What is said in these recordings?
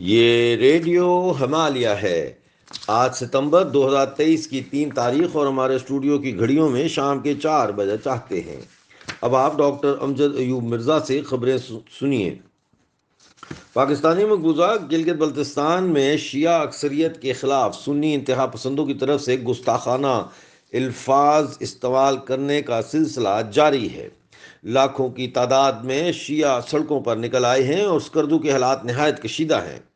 ये रेडियो हमालिया है आज सितंबर 2023 की तीन तारीख और हमारे स्टूडियो की घड़ियों में शाम के चार बजे चाहते हैं अब आप डॉक्टर अमजद अयूब मिर्ज़ा से खबरें सुनिए पाकिस्तानी मकबूजा गिलगित बल्तिस्तान में शिया अक्सरियत के ख़िलाफ़ सुन्नी इंतहा पसंदों की तरफ से गुस्ताखाना अल्फाज इस्तेमाल करने का सिलसिला जारी है लाखों की तादाद में शिया सड़कों पर निकल आए हैं और स्कर्दू के हालात नहायत कशीदा हैं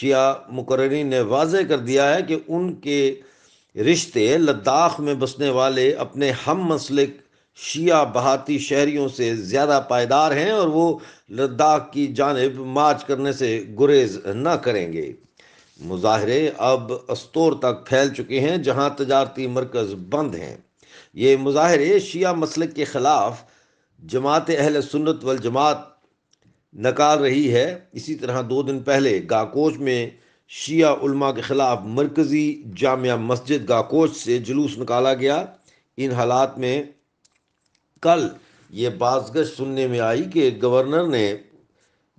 शिया मुकर्रीन ने वाज कर दिया है कि उनके रिश्ते लद्दाख में बसने वाले अपने हम मसलिक शिया बहाती शहरीों से ज़्यादा पायदार हैं और वो लद्दाख की जानब मार्च करने से गुरेज न करेंगे मुजाहरे अब अस्तोर तक फैल चुके हैं जहां तजारती मरकज़ बंद हैं ये मुजाहरे शिया मसलक के ख़िलाफ़ जमात अहल सुन्नत वल जमात नकार रही है इसी तरह दो दिन पहले गाकोच में शिया उलमा के ख़िलाफ़ मरकज़ी जामिया मस्जिद गाकोच से जुलूस निकाला गया इन हालात में कल ये बाजगश सुनने में आई कि गवर्नर ने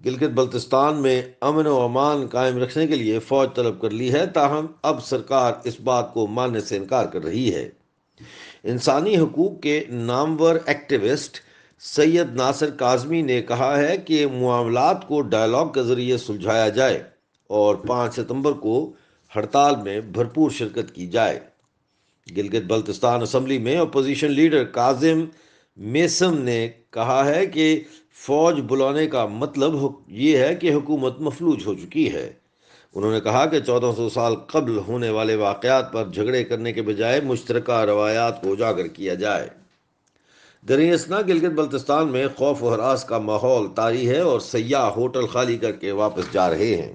गिलगित बल्तिस्तान में अमन व अमान कायम रखने के लिए फ़ौज तलब कर ली है ताहम अब सरकार इस बात को मानने से इनकार कर रही है इंसानी हकूक़ के नामवर एक्टिविस्ट सैयद नासिर काजमी ने कहा है कि मामलात को डायलॉग के ज़रिए सुलझाया जाए और पाँच सितंबर को हड़ताल में भरपूर शिरकत की जाए गिलगित बल्तिस्तान असम्बली में अपोजिशन लीडर काजिम मेसम ने कहा है कि फौज बुलाने का मतलब ये है कि हुकूमत मफलूज हो चुकी है उन्होंने कहा कि 1400 साल कबल होने वाले वाक़ात पर झगड़े करने के बजाय मुश्तरक रवायात को उजागर किया जाए दरियसना गिलगित बल्तिस्तान में खौफ व हरास का माहौल तारी है और सयाह होटल खाली करके वापस जा रहे हैं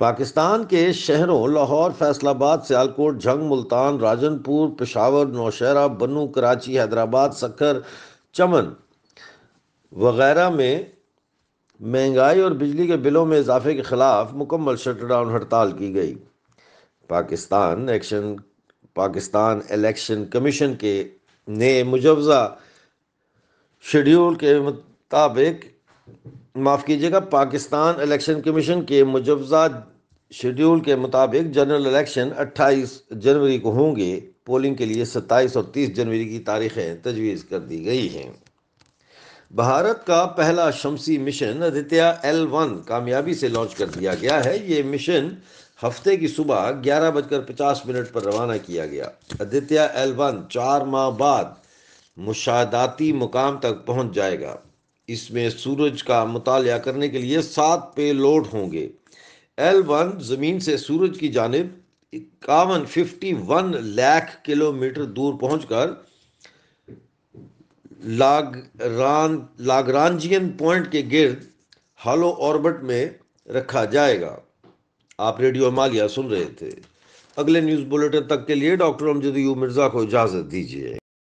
पाकिस्तान के शहरों लाहौर फैसलाबाद सियालकोट जंग मुल्तान राजनपुर पेशावर नौशहरा बनू कराची हैदराबाद सखर चमन वगैरह में महंगाई और बिजली के बिलों में इजाफे के खिलाफ मुकम्मल शटडाउन हड़ताल की गई Pakistan action Pakistan election commission के ने मुजवजा शेड्यूल के मुताबिक माफ़ कीजिएगा पाकिस्तान इलेक्शन कमीशन के मुजवजा शेड्यूल के मुताबिक जनरल इलेक्शन 28 जनवरी को होंगे पोलिंग के लिए 27 और 30 जनवरी की तारीखें तजवीज़ कर दी गई हैं भारत का पहला शमसी मिशन आदित्य एल वन कामयाबी से लॉन्च कर दिया गया है ये मिशन हफ्ते की सुबह ग्यारह बजकर पचास मिनट पर रवाना किया गया आदित्य एलवन चार माह बाद मुशादाती मुकाम तक पहुंच जाएगा इसमें सूरज का मुताल करने के लिए सात पे लोड होंगे एल वन ज़मीन से सूरज की जानब इक्यावन फिफ्टी वन लाख किलोमीटर दूर पहुंचकर लागरान लागरानजियन पॉइंट के गिर्द हालो ऑर्बिट में रखा जाएगा आप रेडियो हमालिया सुन रहे थे अगले न्यूज़ बुलेटिन तक के लिए डॉक्टर अमजद यू मिर्ज़ा को इजाज़त दीजिए